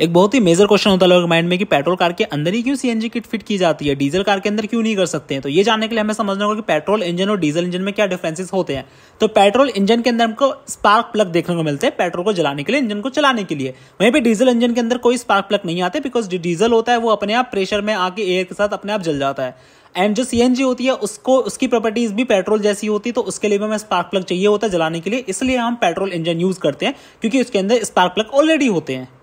एक बहुत ही major question होता है लोगों के माइंड में कि पेट्रोल कार के अंदर ही क्यों सीएनजी किट फिट की जाती है डीजल कार के अंदर क्यों नहीं कर सकते हैं तो ये जानने के लिए हमें समझना होगा कि पेट्रोल इंजन और डीजल इंजन में क्या डिफरेंसेस होते हैं तो पेट्रोल इंजन के अंदर हमको स्पार्क प्लग देखने को मिलते हैं पेट्रोल को जलाने के लिए इंजन को चलाने के लिए वहीं पर डीजल इंजन के अंदर कोई स्पार्क प्लग नहीं आते बिकॉज डीजल होता है वो अपने आप प्रेशर में आके एयर के साथ अपने आप जल जाता है एंड जो सी होती है उसको उसकी प्रॉपर्टीज भी पेट्रोल जैसी होती है तो उसके लिए भी हमें स्पार्क प्लग चाहिए होता है जलाने के लिए इसलिए हम पेट्रोल इंजन यूज करते हैं क्योंकि उसके अंदर स्पार्क प्लग ऑलरेडी होते हैं